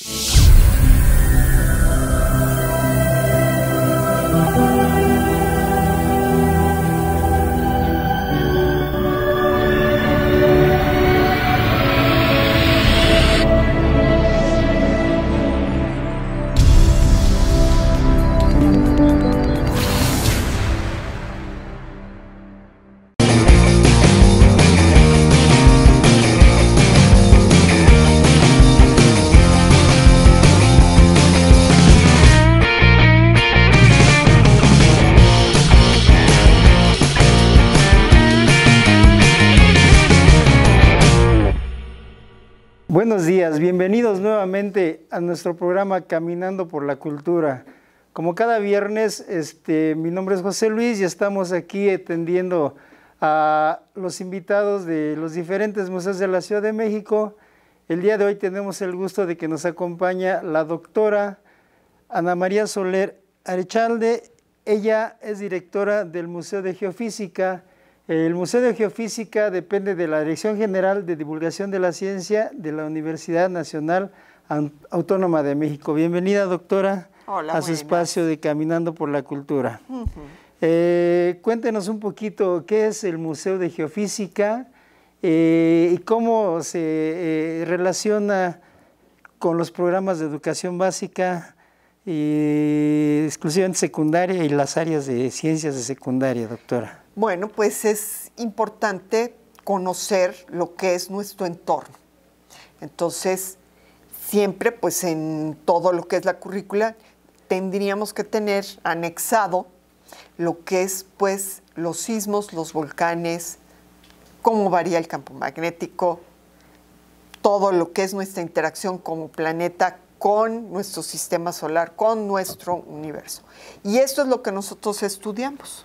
Thank you. Buenos días, bienvenidos nuevamente a nuestro programa Caminando por la Cultura. Como cada viernes, este, mi nombre es José Luis y estamos aquí atendiendo a los invitados de los diferentes museos de la Ciudad de México. El día de hoy tenemos el gusto de que nos acompaña la doctora Ana María Soler Arechalde. Ella es directora del Museo de Geofísica el Museo de Geofísica depende de la Dirección General de Divulgación de la Ciencia de la Universidad Nacional Autónoma de México. Bienvenida, doctora, a su espacio de Caminando por la Cultura. Eh, cuéntenos un poquito qué es el Museo de Geofísica eh, y cómo se eh, relaciona con los programas de educación básica y exclusivamente secundaria y las áreas de ciencias de secundaria, doctora. Bueno, pues es importante conocer lo que es nuestro entorno. Entonces, siempre, pues en todo lo que es la currícula, tendríamos que tener anexado lo que es, pues, los sismos, los volcanes, cómo varía el campo magnético, todo lo que es nuestra interacción como planeta con nuestro sistema solar, con nuestro universo. Y esto es lo que nosotros estudiamos.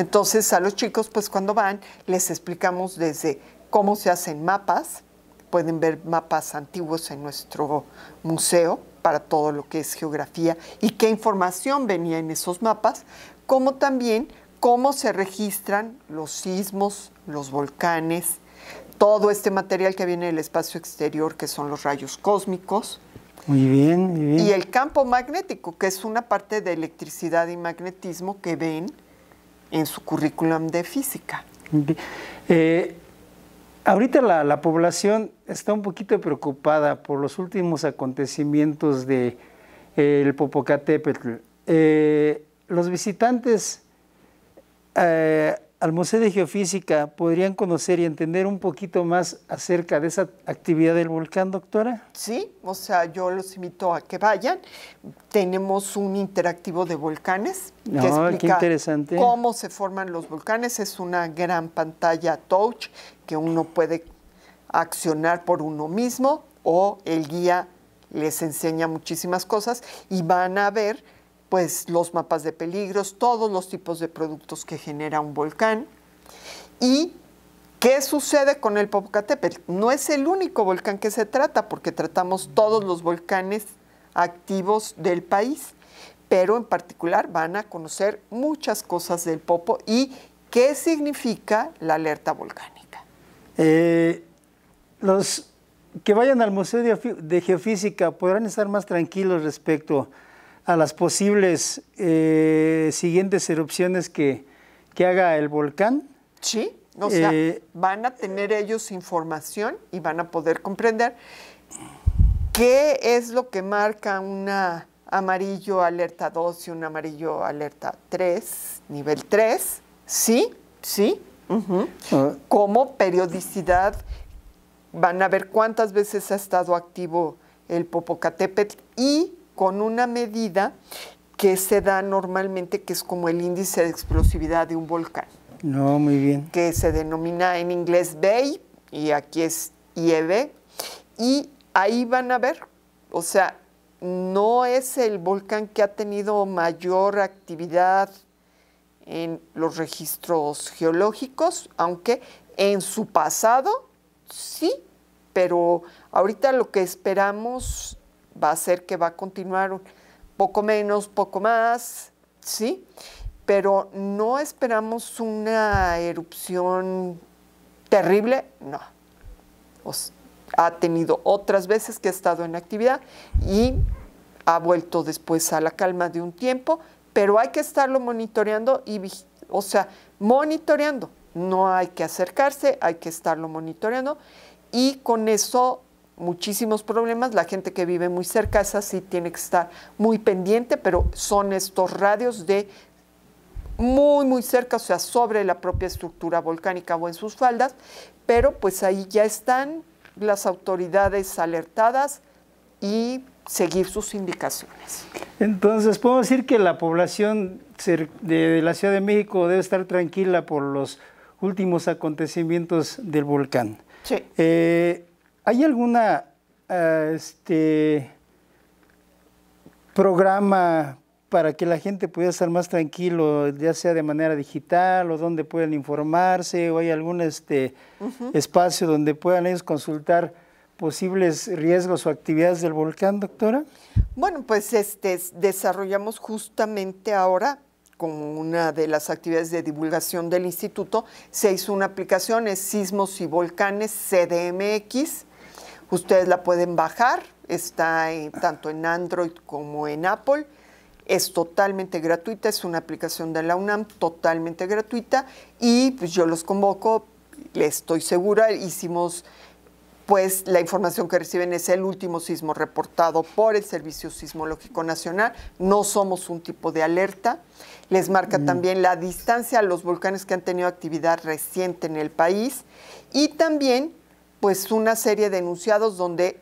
Entonces a los chicos, pues cuando van, les explicamos desde cómo se hacen mapas, pueden ver mapas antiguos en nuestro museo para todo lo que es geografía y qué información venía en esos mapas, como también cómo se registran los sismos, los volcanes, todo este material que viene del espacio exterior, que son los rayos cósmicos. Muy bien, muy bien. Y el campo magnético, que es una parte de electricidad y magnetismo que ven en su currículum de física. Eh, ahorita la, población está un poquito preocupada por los últimos acontecimientos del de, eh, Popocatépetl. Eh, los visitantes al Museo de Geofísica podrían conocer y entender un poquito más acerca de esa actividad del volcán, doctora? Sí, o sea, yo los invito a que vayan. Tenemos un interactivo de volcanes que explica cómo se forman los volcanes. Es una gran pantalla touch que uno puede accionar por uno mismo o el guía les enseña muchísimas cosas y van a ver pues los mapas de peligros, todos los tipos de productos que genera un volcán. ¿Y qué sucede con el Popocatépetl? No es el único volcán que se trata, porque tratamos todos los volcanes activos del país, pero en particular van a conocer muchas cosas del Popo y qué significa la alerta volcánica. Eh, los que vayan al Museo de Geofísica podrán estar más tranquilos respecto a a las posibles eh, siguientes erupciones que, haga el volcán. Sí, o sea, eh, van a tener ellos información y van a poder comprender qué es lo que marca una amarillo alerta 2 y un amarillo alerta 3, nivel 3. Sí, sí. Ah. Como periodicidad van a ver cuántas veces ha estado activo el Popocatépetl y con una medida que se da normalmente, que es como el índice de explosividad de un volcán. No, muy bien. Que se denomina en inglés Bay, y aquí es IEB. Y ahí van a ver, o sea, no es el volcán que ha tenido mayor actividad en los registros geológicos, aunque en su pasado sí, pero ahorita lo que esperamos va a ser que va a continuar un poco menos, poco más, ¿sí? Pero no esperamos una erupción terrible, no. ha tenido otras veces que ha estado en actividad y ha vuelto después a la calma de un tiempo, pero hay que estarlo monitoreando y, o sea, monitoreando. No hay que acercarse, hay que estarlo monitoreando y con eso muchísimos problemas. La gente que vive muy cerca, esa sí tiene que estar muy pendiente, pero son estos radios de muy, muy cerca, o sea, sobre la propia estructura volcánica o en sus faldas, pero pues ahí ya están las autoridades alertadas y seguir sus indicaciones. Entonces, puedo decir que la población de la Ciudad de México debe estar tranquila por los últimos acontecimientos del volcán. Sí. Eh, ¿Hay algún eh, este, programa para que la gente pueda estar más tranquilo, ya sea de manera digital o donde puedan informarse o hay algún este, espacio donde puedan ellos consultar posibles riesgos o actividades del volcán, doctora? Bueno, pues este desarrollamos justamente ahora como una de las actividades de divulgación del instituto, se hizo una aplicación, es Sismos y Volcanes, CDMX, Ustedes la pueden bajar, está tanto en Android como en Apple. Es totalmente gratuita, es una aplicación de la UNAM totalmente gratuita y pues yo los convoco, estoy segura, hicimos pues la información que reciben es el último sismo reportado por el Servicio Sismológico Nacional. No somos un tipo de alerta. Les marca mm. también la distancia a los volcanes que han tenido actividad reciente en el país. Y también pues una serie de enunciados donde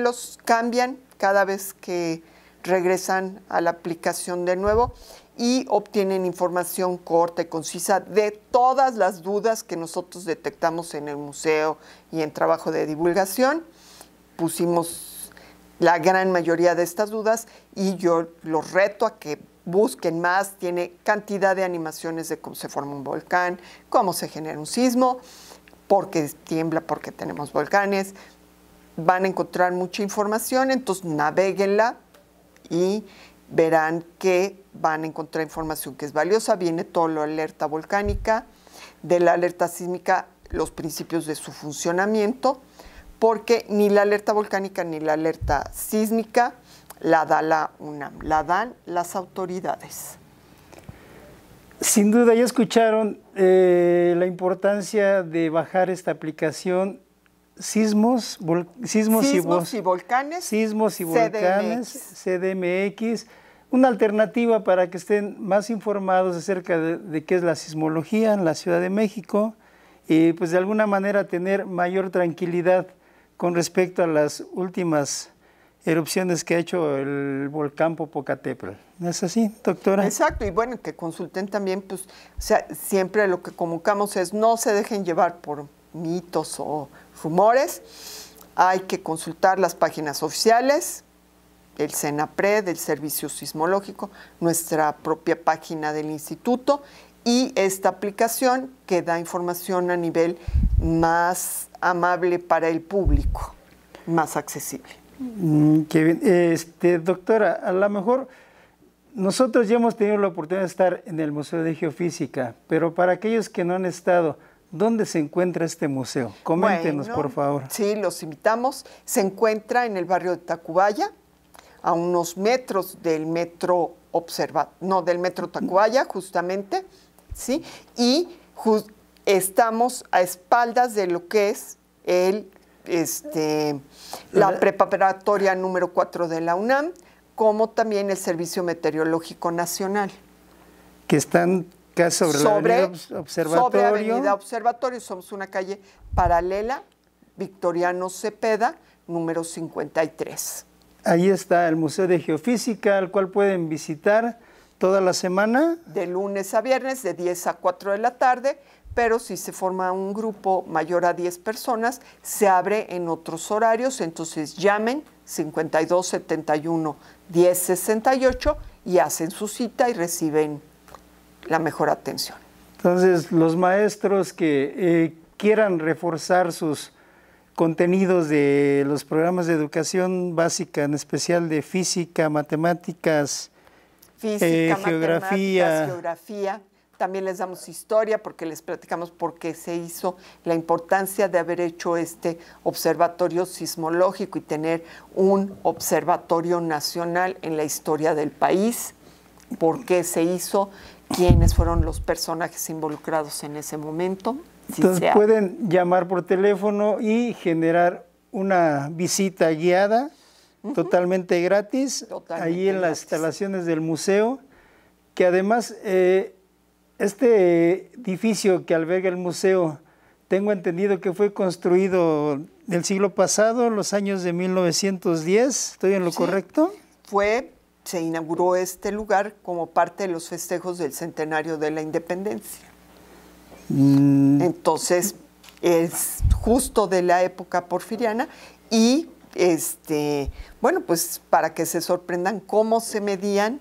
los cambian cada vez que regresan a la aplicación de nuevo y obtienen información corta y concisa de todas las dudas que nosotros detectamos en el museo y en trabajo de divulgación. Pusimos la gran mayoría de estas dudas y yo los reto a que busquen más. Tiene cantidad de animaciones de cómo se forma un volcán, cómo se genera un sismo porque tiembla, porque tenemos volcanes, van a encontrar mucha información, entonces naveguenla y verán que van a encontrar información que es valiosa. Viene todo la alerta volcánica, de la alerta sísmica, los principios de su funcionamiento, porque ni la alerta volcánica ni la alerta sísmica la da UNAM, la dan las autoridades. Sin duda, ya escucharon eh, la importancia de bajar esta aplicación. Sismos, sismos, y, volcanes. Sismos y volcanes, CDMX. Una alternativa para que estén más informados acerca de, de qué es la sismología en la Ciudad de México y pues de alguna manera tener mayor tranquilidad con respecto a las últimas erupciones que ha hecho el volcán Popocatépetl. ¿No es así, doctora? Exacto, y bueno, que consulten también, pues, o sea, siempre lo que comunicamos es no se dejen llevar por mitos o rumores, hay que consultar las páginas oficiales, el CENAPRED, el Servicio Sismológico, nuestra propia página del instituto y esta aplicación que da información a nivel más amable para el público, más accesible. Mm, este, doctora, a lo mejor nosotros ya hemos tenido la oportunidad de estar en el Museo de Geofísica, pero para aquellos que no han estado, ¿Dónde se encuentra este museo? Coméntenos, por favor. Sí, los invitamos. Se encuentra en el barrio de Tacubaya, a unos metros del metro observa no, del metro Tacubaya, justamente, ¿sí? Y estamos a espaldas de lo que es el este, la preparatoria número 4 de la UNAM, como también el Servicio Meteorológico Nacional. Que están casi sobre, la Observatorio. Sobre Avenida Observatorio, somos una calle paralela, Victoriano Cepeda, número 53. Ahí está el Museo de Geofísica, al cual pueden visitar toda la semana. De lunes a viernes, de 10 a 4 de la tarde, pero si se forma un grupo mayor a 10 personas, se abre en otros horarios, entonces llamen 52 71 y hacen su cita y reciben la mejor atención. Entonces, los maestros que eh, quieran reforzar sus contenidos de los programas de educación básica, en especial de física, matemáticas, eh, geografía también les damos historia porque les platicamos por qué se hizo, la importancia de haber hecho este observatorio sismológico y tener un observatorio nacional en la historia del país, por qué se hizo, quiénes fueron los personajes involucrados en ese momento. Entonces pueden llamar por teléfono y generar una visita guiada totalmente gratis ahí en las instalaciones del museo, que además eh, este edificio que alberga el museo, tengo entendido que fue construido el siglo pasado, los años de 1910, ¿estoy en lo correcto? Fue, se inauguró este lugar como parte de los festejos del centenario de la independencia. Mm. Entonces, es justo de la época porfiriana y, este, bueno, pues para que se sorprendan cómo se medían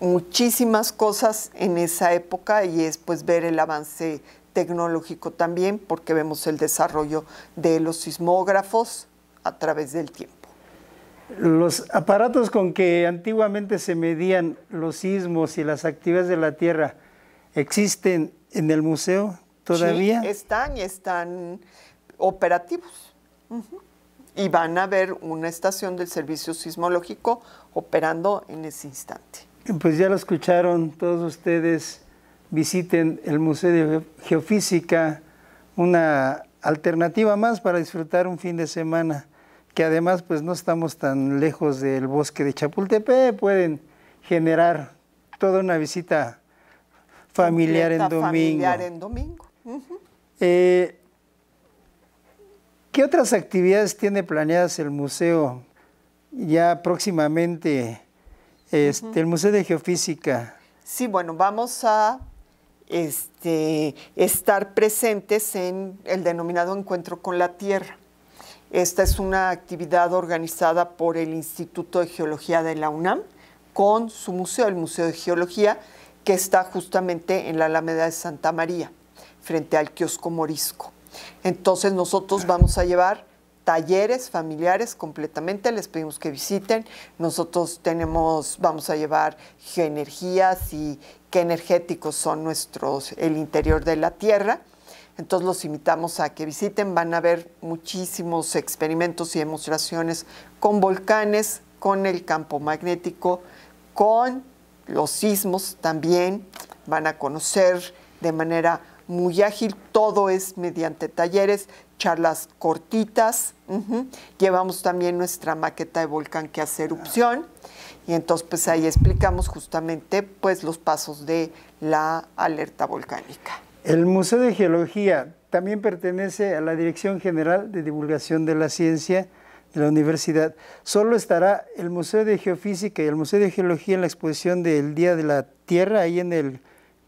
muchísimas cosas en esa época y es pues ver el avance tecnológico también, porque vemos el desarrollo de los sismógrafos a través del tiempo. Los aparatos con que antiguamente se medían los sismos y las actividades de la Tierra, ¿existen en el museo todavía? Sí, están y están operativos. Y van a ver una estación del Servicio Sismológico operando en ese instante. Pues ya lo escucharon todos ustedes. Visiten el Museo de Geofísica, una alternativa más para disfrutar un fin de semana, que además pues no estamos tan lejos del bosque de Chapultepec, pueden generar toda una visita familiar en domingo. en domingo. Eh, ¿Qué otras actividades tiene planeadas el museo ya próximamente? Este, el Museo de Geofísica. Sí, bueno, vamos a este, estar presentes en el denominado Encuentro con la Tierra. Esta es una actividad organizada por el Instituto de Geología de la UNAM con su museo, el Museo de Geología, que está justamente en la Alameda de Santa María, frente al kiosco morisco. Entonces nosotros vamos a llevar talleres familiares completamente, les pedimos que visiten. Nosotros tenemos, vamos a llevar energías y qué energéticos son nuestros, el interior de la Tierra. Entonces los invitamos a que visiten, van a ver muchísimos experimentos y demostraciones con volcanes, con el campo magnético, con los sismos también. Van a conocer de manera muy ágil, todo es mediante talleres charlas cortitas. Llevamos también nuestra maqueta de volcán que hace erupción. Y entonces pues ahí explicamos justamente pues los pasos de la alerta volcánica. El Museo de Geología también pertenece a la Dirección General de Divulgación de la Ciencia de la Universidad. Solo estará el Museo de Geofísica y el Museo de Geología en la exposición del Día de la Tierra, ahí en el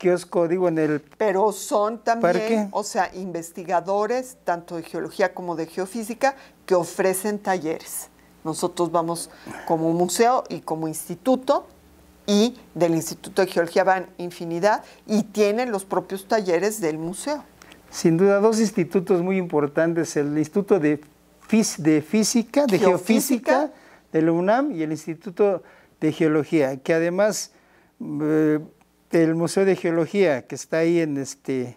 os en el Pero son también, o sea, investigadores, tanto de geología como de geofísica, que ofrecen talleres. Nosotros vamos como museo y como instituto, y del Instituto de Geología van infinidad, y tienen los propios talleres del museo. Sin duda, dos institutos muy importantes, el Instituto de, Fis de Física, de Geofísica, del de UNAM, y el Instituto de Geología, que además... Eh, del Museo de Geología, que está ahí en, este,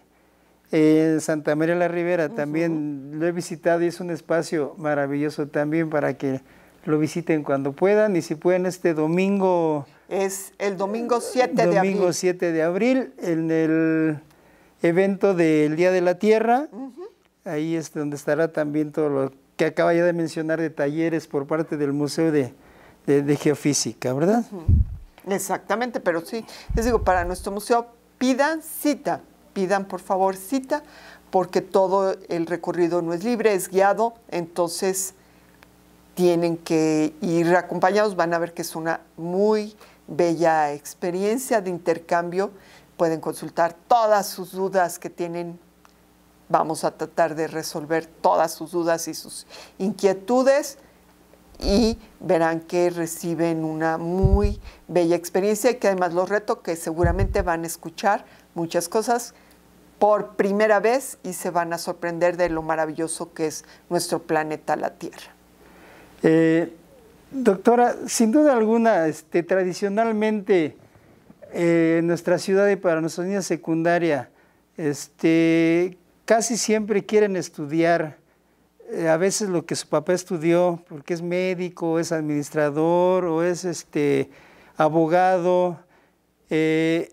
en Santa María la Rivera, También lo he visitado y es un espacio maravilloso también para que lo visiten cuando puedan y si pueden este domingo. Es el domingo 7 de abril. Domingo 7 de abril en el evento del Día de la Tierra. Ahí es donde estará también todo lo que acaba ya de mencionar de talleres por parte del Museo de, Geofísica, ¿verdad? Exactamente, pero sí, les digo, para nuestro museo pidan cita, pidan por favor cita, porque todo el recorrido no es libre, es guiado, entonces tienen que ir acompañados, van a ver que es una muy bella experiencia de intercambio, pueden consultar todas sus dudas que tienen, vamos a tratar de resolver todas sus dudas y sus inquietudes y verán que reciben una muy bella experiencia y que además los reto que seguramente van a escuchar muchas cosas por primera vez y se van a sorprender de lo maravilloso que es nuestro planeta, la Tierra. Eh, doctora, sin duda alguna, este, tradicionalmente eh, en nuestra ciudad y para secundaria, este, casi siempre quieren estudiar eh, a veces lo que su papá estudió, porque es médico, es administrador, o es este, abogado, eh,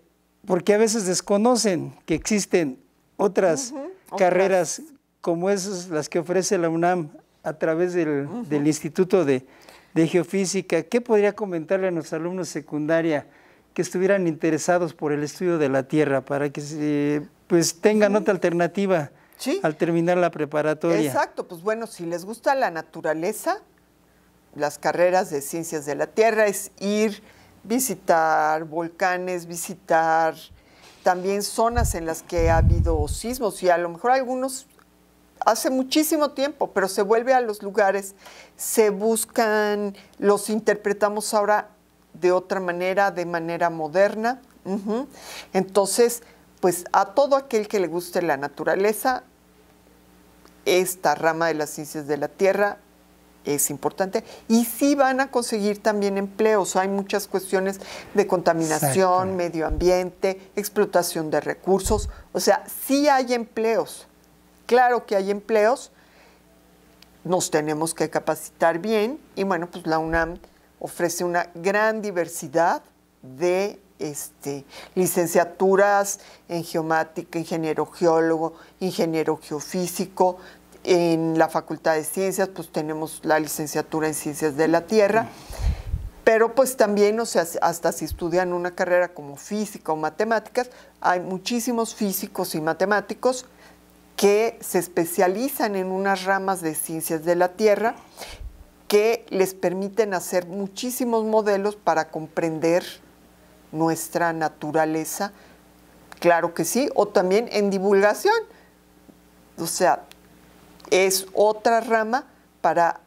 porque a veces desconocen que existen otras carreras como esas, las que ofrece la UNAM a través del, Instituto de, Geofísica. ¿Qué podría comentarle a nuestros alumnos secundaria que estuvieran interesados por el estudio de la Tierra para que pues tengan otra alternativa? Al terminar la preparatoria. Exacto, pues bueno, si les gusta la naturaleza, las carreras de ciencias de la Tierra es ir, visitar volcanes, visitar también zonas en las que ha habido sismos y a lo mejor algunos hace muchísimo tiempo, pero se vuelve a los lugares, se buscan, los interpretamos ahora de otra manera, de manera moderna. Entonces, pues a todo aquel que le guste la naturaleza, esta rama de las ciencias de la tierra es importante y sí van a conseguir también empleos. Hay muchas cuestiones de contaminación, medio ambiente, explotación de recursos. O sea, sí hay empleos. Claro que hay empleos. Nos tenemos que capacitar bien y bueno, pues la UNAM ofrece una gran diversidad de este, licenciaturas en geomática, ingeniero geólogo, ingeniero geofísico. En la Facultad de Ciencias, pues tenemos la licenciatura en Ciencias de la Tierra. Pero pues también, o sea, hasta si estudian una carrera como física o matemáticas, hay muchísimos físicos y matemáticos que se especializan en unas ramas de ciencias de la Tierra que les permiten hacer muchísimos modelos para comprender nuestra naturaleza? Claro que sí, o también en divulgación. O sea, es otra rama para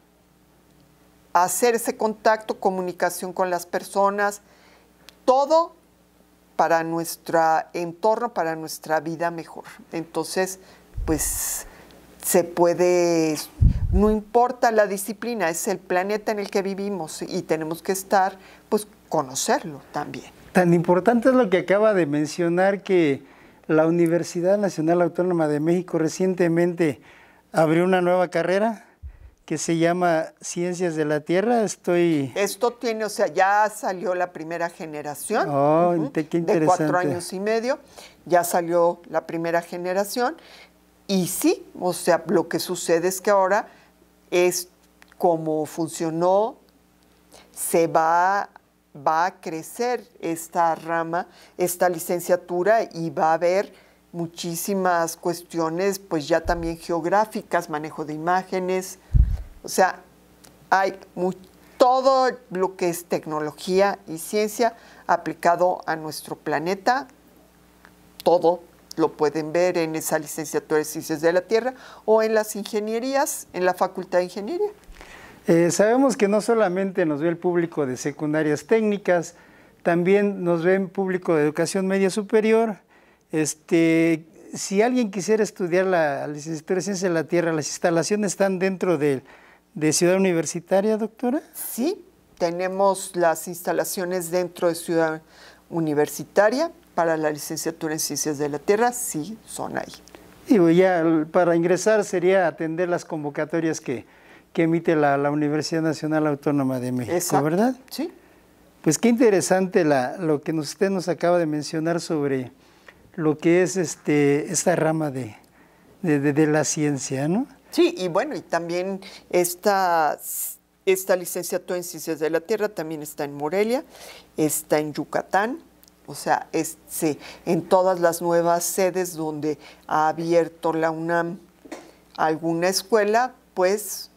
hacer ese contacto, comunicación con las personas, todo para nuestro entorno, para nuestra vida mejor. Entonces, pues se puede, no importa la disciplina, es el planeta en el que vivimos y tenemos que estar, pues conocerlo también tan importante es lo que acaba de mencionar que la Universidad Nacional Autónoma de México recientemente abrió una nueva carrera que se llama Ciencias de la Tierra. Estoy. Esto tiene, o sea, ya salió la primera generación. Oh, qué interesante. De cuatro años y medio, ya salió la primera generación. Y sí, o sea, lo que sucede es que ahora es como funcionó, se va va a crecer esta rama, esta licenciatura y va a haber muchísimas cuestiones, pues ya también geográficas, manejo de imágenes, o sea, hay todo lo que es tecnología y ciencia aplicado a nuestro planeta, todo lo pueden ver en esa licenciatura de Ciencias de la Tierra o en las ingenierías, en la Facultad de Ingeniería. Eh, sabemos que no solamente nos ve el público de secundarias técnicas, también nos ven público de educación media superior. Este, si alguien quisiera estudiar la licenciatura de ciencias de la Tierra, ¿las instalaciones están dentro de, de Ciudad Universitaria, doctora? Sí, tenemos las instalaciones dentro de Ciudad Universitaria para la licenciatura en Ciencias de la Tierra, sí, son ahí. Y ya para ingresar sería atender las convocatorias que, que emite la, Universidad Nacional Autónoma de México, ¿verdad? Sí. Pues qué interesante lo que usted nos acaba de mencionar sobre lo que es este, esta rama de, de, la ciencia, ¿no? Sí, y bueno, y también esta, esta licenciatura en Ciencias de la Tierra también está en Morelia, está en Yucatán, o sea, en todas las nuevas sedes donde ha abierto la UNAM alguna escuela, pues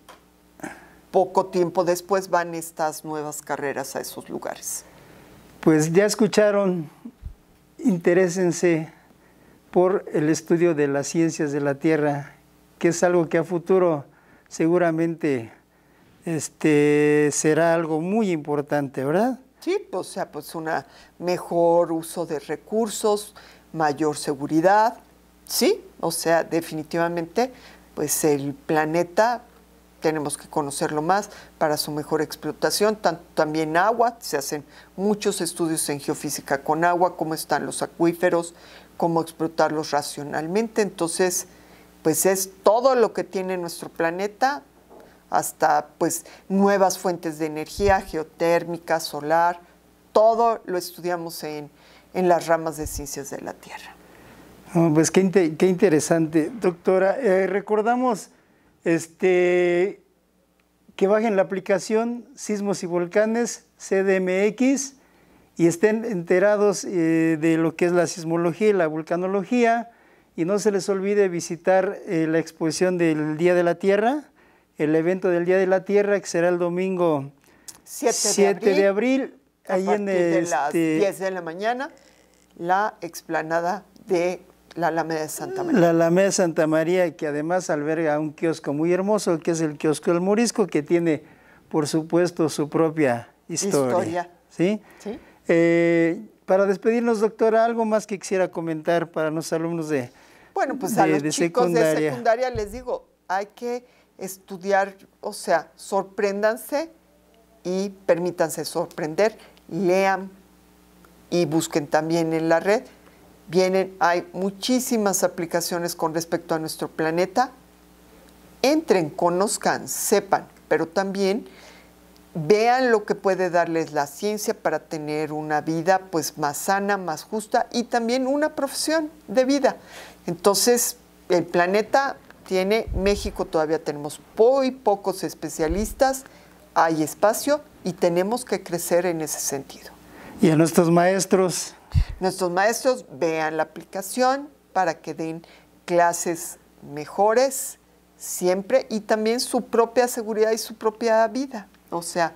poco tiempo después van estas nuevas carreras a esos lugares. Pues ya escucharon, interésense por el estudio de las ciencias de la Tierra, que es algo que a futuro seguramente este, será algo muy importante, ¿verdad? Sí, o sea, pues un mejor uso de recursos, mayor seguridad, sí, o sea, definitivamente, pues el planeta tenemos que conocerlo más para su mejor explotación. también agua, se hacen muchos estudios en geofísica con agua, cómo están los acuíferos, cómo explotarlos racionalmente. Entonces, pues es todo lo que tiene nuestro planeta, hasta pues nuevas fuentes de energía, geotérmica, solar, todo lo estudiamos en, las ramas de ciencias de la Tierra. pues qué, interesante, doctora. Eh, recordamos este, que bajen la aplicación Sismos y Volcanes CDMX y estén enterados eh, de lo que es la sismología y la vulcanología. Y no se les olvide visitar eh, la exposición del Día de la Tierra, el evento del Día de la Tierra, que será el domingo 7 de abril, de a de las 10 este de la mañana, la explanada de la Alameda de Santa María. La Alameda de Santa María, que además alberga un kiosco muy hermoso, que es el kiosco El Morisco, que tiene, por supuesto, su propia historia. ¿Sí? Eh, para despedirnos, doctora, ¿algo más que quisiera comentar para los alumnos de Bueno, pues a los chicos de secundaria les digo, hay que estudiar, o sea, sorpréndanse y permítanse sorprender, lean y busquen también en la red vienen, hay muchísimas aplicaciones con respecto a nuestro planeta. Entren, conozcan, sepan, pero también vean lo que puede darles la ciencia para tener una vida pues más sana, más justa y también una profesión de vida. Entonces, el planeta tiene, México todavía tenemos muy pocos especialistas, hay espacio y tenemos que crecer en ese sentido. Y a nuestros maestros, Nuestros maestros vean la aplicación para que den clases mejores siempre y también su propia seguridad y su propia vida. O sea,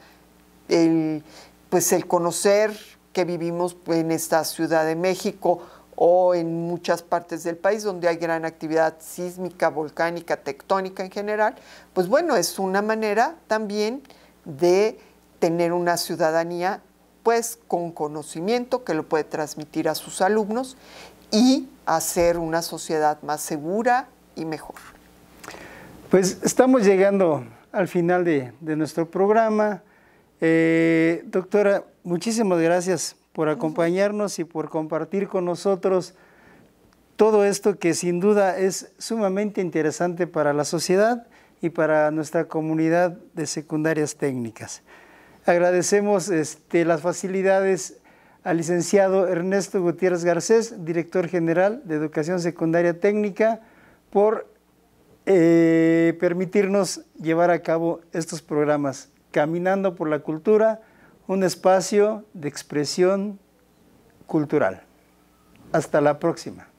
el, pues el conocer que vivimos en esta Ciudad de México o en muchas partes del país donde hay gran actividad sísmica, volcánica, tectónica en general, pues bueno, es una manera también de tener una ciudadanía pues con conocimiento que lo puede transmitir a sus alumnos y hacer una sociedad más segura y mejor. Pues estamos llegando al final de, nuestro programa. Eh, doctora, muchísimas gracias por acompañarnos y por compartir con nosotros todo esto que sin duda es sumamente interesante para la sociedad y para nuestra comunidad de secundarias técnicas. Agradecemos este, las facilidades al licenciado Ernesto Gutiérrez Garcés, director general de Educación Secundaria Técnica, por eh, permitirnos llevar a cabo estos programas. Caminando por la Cultura, un espacio de expresión cultural. Hasta la próxima.